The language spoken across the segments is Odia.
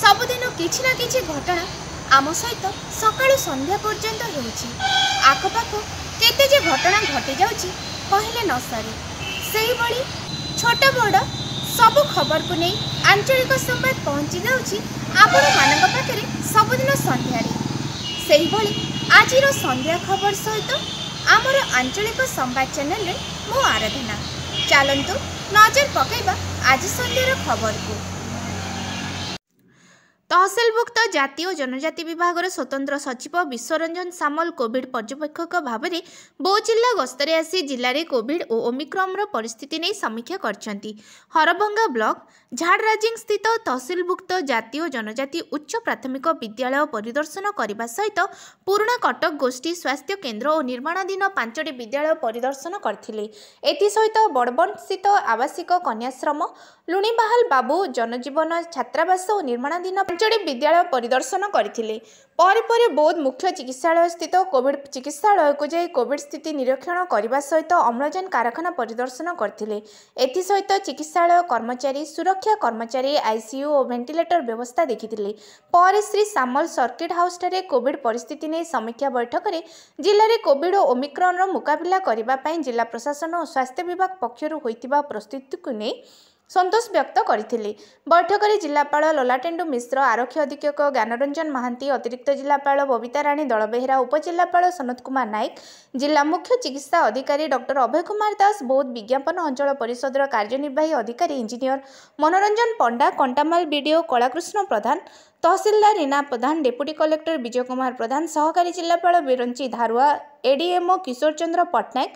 ସବୁଦିନ କିଛି ନା କିଛି ଘଟଣା ଆମ ସହିତ ସକାଳୁ ସନ୍ଧ୍ୟା ପର୍ଯ୍ୟନ୍ତ ହେଉଛି ଆଖପାଖ କେତେ ଯେ ଘଟଣା ଘଟିଯାଉଛି କହିଲେ ନ ସରେ ସେହିଭଳି ଛୋଟ ବଡ଼ ସବୁ ଖବରକୁ ନେଇ ଆଞ୍ଚଳିକ ସମ୍ବାଦ ପହଞ୍ଚି ଯାଉଛି ଆପଣମାନଙ୍କ ପାଖରେ ସବୁଦିନ ସନ୍ଧ୍ୟାରେ ସେହିଭଳି ଆଜିର ସନ୍ଧ୍ୟା ଖବର ସହିତ ଆମର ଆଞ୍ଚଳିକ ସମ୍ବାଦ ଚ୍ୟାନେଲରେ ମୁଁ ଆରାଧନା ଚାଲନ୍ତୁ ନଜର ପକାଇବା ଆଜି ସନ୍ଧ୍ୟାର ଖବରକୁ ତହସିଲଭୁକ୍ତ ଜାତୀୟ ଜନଜାତି ବିଭାଗର ସ୍ୱତନ୍ତ୍ର ସଚିବ ବିଶ୍ୱରଞ୍ଜନ ସାମଲ କୋଭିଡ୍ ପର୍ଯ୍ୟବେକ୍ଷକ ଭାବରେ ବୌଦ୍ଧ ଜିଲ୍ଲା ଗସ୍ତରେ ଆସି ଜିଲ୍ଲାରେ କୋଭିଡ୍ ଓ ଓମିକ୍ରମର ପରିସ୍ଥିତି ନେଇ ସମୀକ୍ଷା କରିଛନ୍ତି ହରଭଙ୍ଗା ବ୍ଲକ ଝାଡ଼ରାଜିଂସ୍ଥିତ ତହସିଲଭୁକ୍ତ ଜାତୀୟ ଜନଜାତି ଉଚ୍ଚ ପ୍ରାଥମିକ ବିଦ୍ୟାଳୟ ପରିଦର୍ଶନ କରିବା ସହିତ ପୁରୁଣା କଟକ ଗୋଷ୍ଠୀ ସ୍ୱାସ୍ଥ୍ୟ କେନ୍ଦ୍ର ଓ ନିର୍ମାଣାଧୀନ ପାଞ୍ଚଟି ବିଦ୍ୟାଳୟ ପରିଦର୍ଶନ କରିଥିଲେ ଏଥିସହିତ ବଡ଼ବଣ୍ଡସ୍ଥିତ ଆବାସିକ କନ୍ୟାଶ୍ରମ ଲୁଣିବାହାଲ ବାବୁ ଜନଜୀବନ ଛାତ୍ରାବାସ ଓ ନିର୍ମାଣାଧୀନ ପାଞ୍ଚଟି ବିଦ୍ୟାଳୟ ପରିଦର୍ଶନ କରିଥିଲେ ପରେ ପରେ ବୌଦ୍ଧ ମୁଖ୍ୟ ଚିକିତ୍ସାଳୟସ୍ଥିତ କୋଭିଡ୍ ଚିକିତ୍ସାଳୟକୁ ଯାଇ କୋଭିଡ୍ ସ୍ଥିତି ନିରୀକ୍ଷଣ କରିବା ସହିତ ଅମ୍ଳଜାନ କାରଖାନା ପରିଦର୍ଶନ କରିଥିଲେ ଏଥିସହିତ ଚିକିତ୍ସାଳୟ କର୍ମଚାରୀ ସୁରକ୍ଷା କର୍ମଚାରୀ ଆଇସିୟୁ ଓ ଭେଣ୍ଟିଲେଟର ବ୍ୟବସ୍ଥା ଦେଖିଥିଲେ ପରେ ଶ୍ରୀ ସାମଲ ସର୍କିଟ୍ ହାଉସ୍ଠାରେ କୋଭିଡ୍ ପରିସ୍ଥିତି ନେଇ ସମୀକ୍ଷା ବୈଠକରେ ଜିଲ୍ଲାରେ କୋଭିଡ୍ ଓ ଓମିକ୍ରନ୍ର ମୁକାବିଲା କରିବା ପାଇଁ ଜିଲ୍ଲା ପ୍ରଶାସନ ଓ ସ୍ୱାସ୍ଥ୍ୟ ବିଭାଗ ପକ୍ଷରୁ ହୋଇଥିବା ପ୍ରସ୍ତୁତିକୁ ନେଇ ସନ୍ତୋଷ ବ୍ୟକ୍ତ କରିଥିଲେ ବୈଠକରେ ଜିଲ୍ଲାପାଳ ଲଲାଟେଣ୍ଡୁ ମିଶ୍ର ଆରକ୍ଷୀ ଅଧୀକ୍ଷକ ଜ୍ଞାନରଞ୍ଜନ ମହାନ୍ତି ଅତିରିକ୍ତ ଜିଲ୍ଲାପାଳ ବବିତା ରାଣୀ ଦଳବେହେରା ଉପଜିଲ୍ଲାପାଳ ସନତ କୁମାର ନାୟକ ଜିଲ୍ଲା ମୁଖ୍ୟ ଚିକିତ୍ସା ଅଧିକାରୀ ଡକ୍ଟର ଅଭୟ କୁମାର ଦାସ ବୌଦ୍ଧ ବିଜ୍ଞାପନ ଅଞ୍ଚଳ ପରିଷଦର କାର୍ଯ୍ୟନିର୍ବାହୀ ଅଧିକାରୀ ଇଞ୍ଜିନିୟର ମନୋରଞ୍ଜନ ପଣ୍ଡା କଣ୍ଟାମାଲ ବିଡ଼ିଓ କଳାକୃଷ୍ଣ ପ୍ରଧାନ ତହସିଲଦାର ରୀନା ପ୍ରଧାନ ଡେପୁଟି କଲେକ୍ଟର ବିଜୟ କୁମାର ପ୍ରଧାନ ସହକାରୀ ଜିଲ୍ଲାପାଳ ବିରଞ୍ଚି ଧାରୁଆ ଏଡିଏମ୍ଓ କିଶୋର ଚନ୍ଦ୍ର ପଟ୍ଟନାୟକ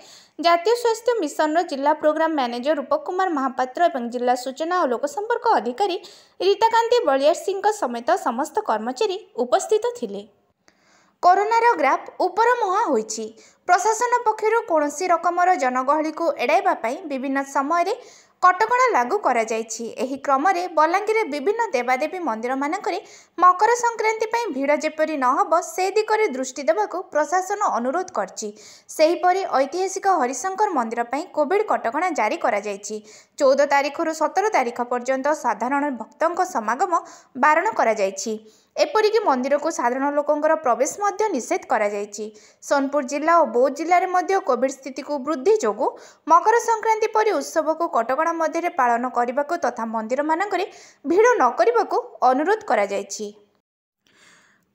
ଜାତୀୟ ସ୍ୱାସ୍ଥ୍ୟ ମିଶନର ଜିଲ୍ଲା ପ୍ରୋଗ୍ରାମ ମ୍ୟାନେଜର ରୂପ କୁମାର ମହାପାତ୍ର ଏବଂ ଜିଲ୍ଲା ସୂଚନା ଓ ଲୋକସମ୍ପର୍କ ଅଧିକାରୀ ରୀତାକାନ୍ତି ବଳିଆର ସିଂହଙ୍କ ସମେତ ସମସ୍ତ କର୍ମଚାରୀ ଉପସ୍ଥିତ ଥିଲେ କରୋନାର ଗ୍ରାଫ ଉପରମୁହାଁ ହୋଇଛି ପ୍ରଶାସନ ପକ୍ଷରୁ କୌଣସି ରକମର ଜନଗହଳିକୁ ଏଡ଼ାଇବା ପାଇଁ ବିଭିନ୍ନ ସମୟରେ କଟକଣା ଲାଗୁ କରାଯାଇଛି ଏହି କ୍ରମରେ ବଲାଙ୍ଗୀରରେ ବିଭିନ୍ନ ଦେବାଦେବୀ ମନ୍ଦିରମାନଙ୍କରେ ମକର ସଂକ୍ରାନ୍ତି ପାଇଁ ଭିଡ଼ ଯେପରି ନ ହେବ ସେ ଦିଗରେ ଦୃଷ୍ଟି ଦେବାକୁ ପ୍ରଶାସନ ଅନୁରୋଧ କରିଛି ସେହିପରି ଐତିହାସିକ ହରିଶଙ୍କର ମନ୍ଦିର ପାଇଁ କୋଭିଡ଼ କଟକଣା ଜାରି କରାଯାଇଛି ଚଉଦ ତାରିଖରୁ ସତର ତାରିଖ ପର୍ଯ୍ୟନ୍ତ ସାଧାରଣ ଭକ୍ତଙ୍କ ସମାଗମ ବାରଣ କରାଯାଇଛି ଏପରିକି ମନ୍ଦିରକୁ ସାଧାରଣ ଲୋକଙ୍କର ପ୍ରବେଶ ମଧ୍ୟ ନିଷେଧ କରାଯାଇଛି ସୋନପୁର ଜିଲ୍ଲା ଓ ବୌଦ୍ଧ ଜିଲ୍ଲାରେ ମଧ୍ୟ କୋଭିଡ୍ ସ୍ଥିତିକୁ ବୃଦ୍ଧି ଯୋଗୁଁ ମକର ସଂକ୍ରାନ୍ତି ପରି ଉତ୍ସବକୁ କଟକଣା ମଧ୍ୟରେ ପାଳନ କରିବାକୁ ତଥା ମନ୍ଦିରମାନଙ୍କରେ ଭିଡ଼ ନ କରିବାକୁ ଅନୁରୋଧ କରାଯାଇଛି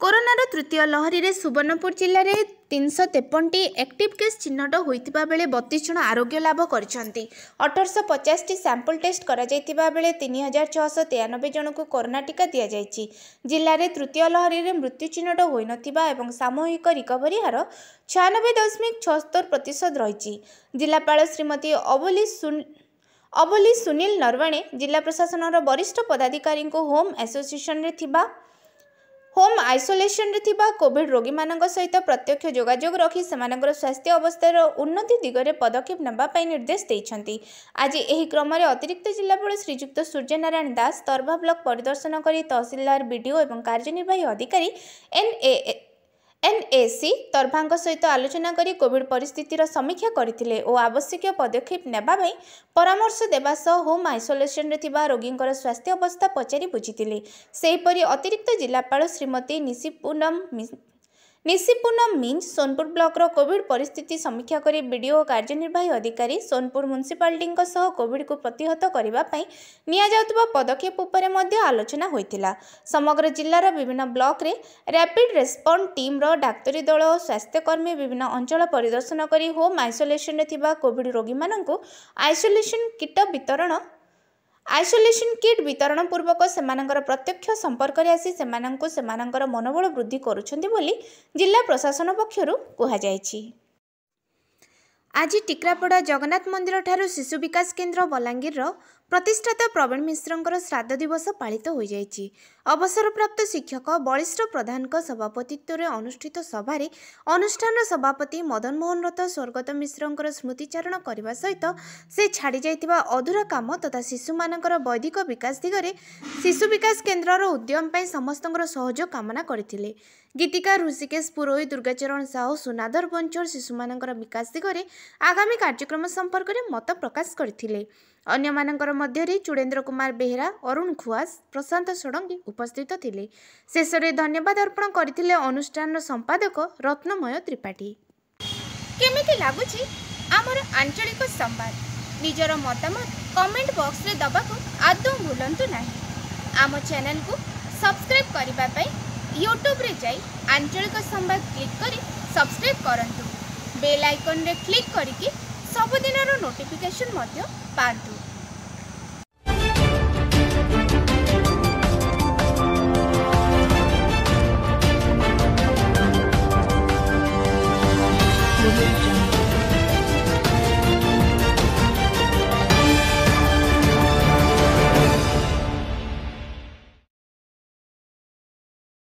କରୋନାର ତୃତୀୟ ଲହରୀରେ ସୁବର୍ଣ୍ଣପୁର ଜିଲ୍ଲାରେ ତିନିଶହ ତେପନଟି ଆକ୍ଟିଭ୍ କେସ୍ ଚିହ୍ନଟ ହୋଇଥିବା ବେଳେ ବତିଶ ଜଣ ଆରୋଗ୍ୟ ଲାଭ କରିଛନ୍ତି ଅଠରଶହ ପଚାଶଟି ସାମ୍ପଲ୍ ଟେଷ୍ଟ କରାଯାଇଥିବା ବେଳେ ତିନି ହଜାର ଛଅଶହ ତେୟାନବେ ଜଣଙ୍କୁ କରୋନା ଟିକା ଦିଆଯାଇଛି ଜିଲ୍ଲାରେ ତୃତୀୟ ଲହରୀରେ ମୃତ୍ୟୁ ଚିହ୍ନଟ ହୋଇନଥିବା ଏବଂ ସାମୂହିକ ରିକଭରି ହାର ଛୟାନବେ ଦଶମିକ ଛଅସ୍ତର ପ୍ରତିଶତ ରହିଛି ଜିଲ୍ଲାପାଳ ଶ୍ରୀମତୀ ଅବୁଲି ଅବୁଲି ସୁନୀଲ ନରୱାଣେ ଜିଲ୍ଲା ପ୍ରଶାସନର ବରିଷ୍ଠ ପଦାଧିକାରୀଙ୍କୁ ହୋମ୍ ଆସୋସିଏସନରେ ଥିବା ଆଇସୋଲେସନରେ ଥିବା କୋଭିଡ୍ ରୋଗୀମାନଙ୍କ ସହିତ ପ୍ରତ୍ୟକ୍ଷ ଯୋଗାଯୋଗ ରଖି ସେମାନଙ୍କର ସ୍ୱାସ୍ଥ୍ୟ ଅବସ୍ଥାର ଉନ୍ନତି ଦିଗରେ ପଦକ୍ଷେପ ନେବା ପାଇଁ ନିର୍ଦ୍ଦେଶ ଦେଇଛନ୍ତି ଆଜି ଏହି କ୍ରମରେ ଅତିରିକ୍ତ ଜିଲ୍ଲାପାଳ ଶ୍ରୀଯୁକ୍ତ ସୂର୍ଯ୍ୟନାରାୟଣ ଦାସ ତର୍ଭା ବ୍ଲକ ପରିଦର୍ଶନ କରି ତହସିଲଦାର ବିଡିଓ ଏବଂ କାର୍ଯ୍ୟନିର୍ବାହୀ ଅଧିକାରୀ ଏନ୍ଏ ଏନ୍ଏସି ତର୍ଭାଙ୍କ ସହିତ ଆଲୋଚନା କରି କୋଭିଡ୍ ପରିସ୍ଥିତିର ସମୀକ୍ଷା କରିଥିଲେ ଓ ଆବଶ୍ୟକୀୟ ପଦକ୍ଷେପ ନେବା ପାଇଁ ପରାମର୍ଶ ଦେବା ସହ ହୋମ୍ ଆଇସୋଲେସନରେ ଥିବା ରୋଗୀଙ୍କର ସ୍ୱାସ୍ଥ୍ୟ ଅବସ୍ଥା ପଚାରି ବୁଝିଥିଲେ ସେହିପରି ଅତିରିକ୍ତ ଜିଲ୍ଲାପାଳ ଶ୍ରୀମତୀ ନିଶିପୁନମ୍ ନିଶିପୂର୍ଣ୍ଣ ମିଞ୍ଜ ସୋନପୁର ବ୍ଲକର କୋଭିଡ୍ ପରିସ୍ଥିତି ସମୀକ୍ଷା କରି ବିଡିଓ ଓ କାର୍ଯ୍ୟନିର୍ବାହୀ ଅଧିକାରୀ ସୋନପୁର ମ୍ୟୁନିସିପାଲିଟିଙ୍କ ସହ କୋଭିଡ୍କୁ ପ୍ରତିହତ କରିବା ପାଇଁ ନିଆଯାଉଥିବା ପଦକ୍ଷେପ ଉପରେ ମଧ୍ୟ ଆଲୋଚନା ହୋଇଥିଲା ସମଗ୍ର ଜିଲ୍ଲାର ବିଭିନ୍ନ ବ୍ଲକରେ ର୍ୟାପିଡ୍ ରେସ୍ପଣ୍ଡ ଟିମ୍ର ଡାକ୍ତରୀ ଦଳ ଓ ସ୍ୱାସ୍ଥ୍ୟକର୍ମୀ ବିଭିନ୍ନ ଅଞ୍ଚଳ ପରିଦର୍ଶନ କରି ହୋମ୍ ଆଇସୋଲେସନରେ ଥିବା କୋଭିଡ୍ ରୋଗୀମାନଙ୍କୁ ଆଇସୋଲେସନ୍ କିଟ ବିତରଣ ଆଇସୋଲେସନ୍ କିଟ୍ ବିତରଣ ପୂର୍ବକ ସେମାନଙ୍କର ପ୍ରତ୍ୟକ୍ଷ ସମ୍ପର୍କରେ ଆସି ସେମାନଙ୍କୁ ସେମାନଙ୍କର ମନୋବଳ ବୃଦ୍ଧି କରୁଛନ୍ତି ବୋଲି ଜିଲ୍ଲା ପ୍ରଶାସନ ପକ୍ଷରୁ କୁହାଯାଇଛି ଆଜି ଟିକ୍ରାପଡ଼ା ଜଗନ୍ନାଥ ମନ୍ଦିରଠାରୁ ଶିଶୁ ବିକାଶ କେନ୍ଦ୍ର ବଲାଙ୍ଗୀରର ପ୍ରତିଷ୍ଠାତା ପ୍ରବୀଣ ମିଶ୍ରଙ୍କର ଶ୍ରାଦ୍ଧ ଦିବସ ପାଳିତ ହୋଇଯାଇଛି ଅବସରପ୍ରାପ୍ତ ଶିକ୍ଷକ ବଳିଷ୍ଠ ପ୍ରଧାନଙ୍କ ସଭାପତିତ୍ୱରେ ଅନୁଷ୍ଠିତ ସଭାରେ ଅନୁଷ୍ଠାନର ସଭାପତି ମଦନମୋହନ ରଥ ସ୍ୱର୍ଗତ ମିଶ୍ରଙ୍କର ସ୍ମୃତିଚାରଣ କରିବା ସହିତ ସେ ଛାଡ଼ିଯାଇଥିବା ଅଧୁରା କାମ ତଥା ଶିଶୁମାନଙ୍କର ବୈଦିକ ବିକାଶ ଦିଗରେ ଶିଶୁ ବିକାଶ କେନ୍ଦ୍ରର ଉଦ୍ୟମ ପାଇଁ ସମସ୍ତଙ୍କର ସହଯୋଗ କାମନା କରିଥିଲେ ଗୀତିକା ଋଷିକେଶ ପୁରୋହି ଦୁର୍ଗାଚରଣ ସାହୁ ସୁନାଦର ବଞ୍ଚର ଶିଶୁମାନଙ୍କର ବିକାଶ ଦିଗରେ ଆଗାମୀ କାର୍ଯ୍ୟକ୍ରମ ସମ୍ପର୍କରେ ମତ ପ୍ରକାଶ କରିଥିଲେ ଅନ୍ୟମାନଙ୍କର ମଧ୍ୟରେ ଚୁଡ଼େନ୍ଦ୍ର କୁମାର ବେହେରା ଅରୁଣ ଖୁଆସ ପ୍ରଶାନ୍ତ ଷଡ଼ଙ୍ଗୀ ଉପସ୍ଥିତ ଥିଲେ ଶେଷରେ ଧନ୍ୟବାଦ ଅର୍ପଣ କରିଥିଲେ ଅନୁଷ୍ଠାନର ସମ୍ପାଦକ ରତ୍ନମୟ ତ୍ରିପାଠୀ କେମିତି ଲାଗୁଛି ଆମର ଆଞ୍ଚଳିକ ସମ୍ବାଦ ନିଜର ମତାମତ କମେଣ୍ଟ ବକ୍ସରେ ଦେବାକୁ ଆଦୌ ଭୁଲନ୍ତୁ ନାହିଁ ଆମ ଚ୍ୟାନେଲକୁ ସବସ୍କ୍ରାଇବ୍ କରିବା ପାଇଁ ୟୁଟ୍ୟୁବରେ ଯାଇ ଆଞ୍ଚଳିକ ସମ୍ବାଦ କ୍ଲିକ୍ କରି ସବସ୍କ୍ରାଇବ୍ କରନ୍ତୁ ବେଲ୍ ଆଇକନ୍ରେ କ୍ଲିକ୍ କରିକି ସବୁଦିନର ନୋଟିଫିକେସନ୍ ମଧ୍ୟ ପାଆନ୍ତୁ Thank you.